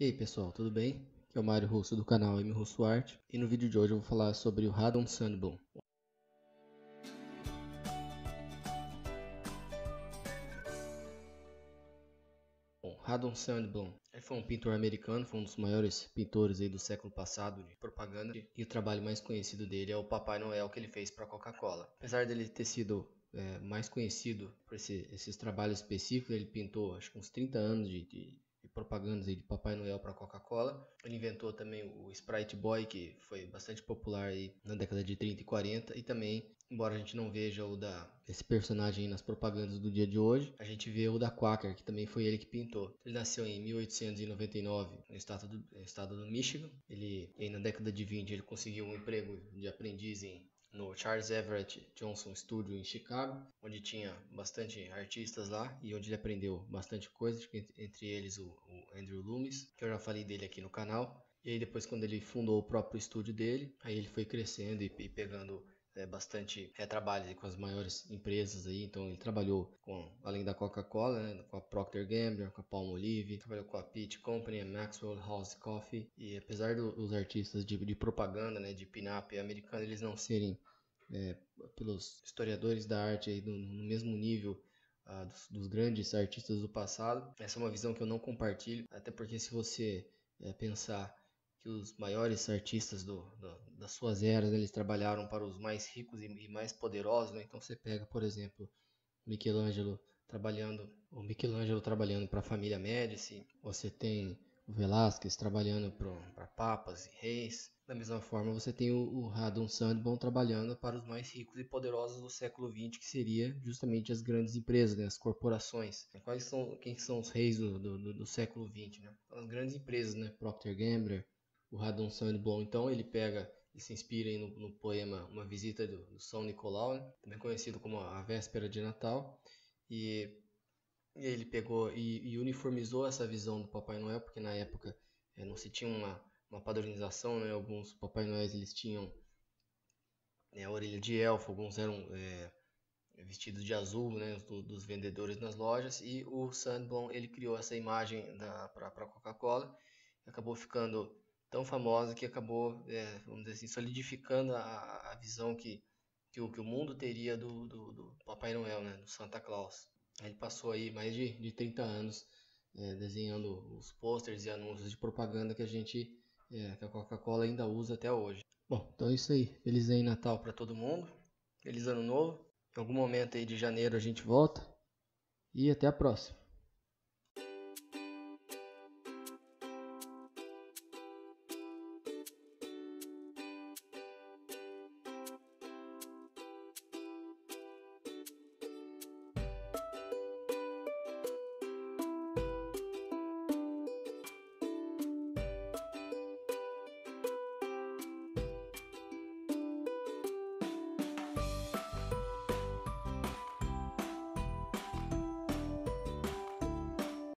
E aí pessoal, tudo bem? Aqui é o Mário Russo do canal M Russo Art e no vídeo de hoje eu vou falar sobre o Radon Sandblom. Bom, Radon Sandblom ele foi um pintor americano, foi um dos maiores pintores aí do século passado de propaganda e o trabalho mais conhecido dele é o Papai Noel que ele fez para a Coca-Cola. Apesar dele ter sido é, mais conhecido por esse, esses trabalhos específicos, ele pintou acho que uns 30 anos de, de e propagandas aí de Papai Noel para Coca-Cola. Ele inventou também o Sprite Boy, que foi bastante popular aí na década de 30 e 40, e também, embora a gente não veja o da esse personagem nas propagandas do dia de hoje, a gente vê o da Quaker, que também foi ele que pintou. Ele nasceu em 1899 no estado do, no estado do Michigan. Ele na década de 20 ele conseguiu um emprego de aprendiz em no Charles Everett Johnson Studio em Chicago, onde tinha bastante artistas lá e onde ele aprendeu bastante coisa, entre eles o, o Andrew Loomis, que eu já falei dele aqui no canal. E aí depois quando ele fundou o próprio estúdio dele, aí ele foi crescendo e, e pegando é, bastante é, trabalho com as maiores empresas aí, então ele trabalhou com, além da Coca-Cola, né, com a Procter Gamble, com a Palmolive, trabalhou com a Pitt Company, a Maxwell House Coffee, e apesar do, dos artistas de, de propaganda, né, de pin-up americano, eles não serem, é, pelos historiadores da arte aí, no mesmo nível ah, dos, dos, grandes artistas do passado, essa é uma visão que eu não compartilho, até porque se você é, pensar que os maiores artistas do, do, das suas eras eles trabalharam para os mais ricos e, e mais poderosos né? então você pega por exemplo Michelangelo trabalhando o Michelangelo trabalhando para a família Médici você tem o Velázquez trabalhando para papas e reis da mesma forma você tem o, o Radon Sandbom trabalhando para os mais ricos e poderosos do século XX que seria justamente as grandes empresas né? as corporações quais são quem são os reis do, do, do século XX né? Então, as grandes empresas né Procter Gamble o Radon Sandblom, então, ele pega e se inspira no, no poema Uma Visita do, do São Nicolau, né? também conhecido como A Véspera de Natal, e, e ele pegou e, e, uniformizou essa visão do Papai Noel, porque na época é, não se tinha uma, uma padronização, né? alguns Papai Noéis eles tinham eh, a orelha de elfo, alguns eram é, vestidos de azul, né? Do, dos vendedores nas lojas, e o Sandblom ele criou essa imagem para a Coca-Cola, acabou ficando tão famosa que acabou, é, vamos dizer assim, solidificando a, a visão que, que, o, que o mundo teria do, do, do, Papai Noel, né, do Santa Claus. Ele passou aí mais de, de 30 anos é, desenhando os posters e anúncios de propaganda que a gente, é, que a Coca-Cola ainda usa até hoje. Bom, então é isso aí. Feliz aí Natal para todo mundo. Feliz Ano Novo. Em algum momento aí de janeiro a gente volta. E até a próxima.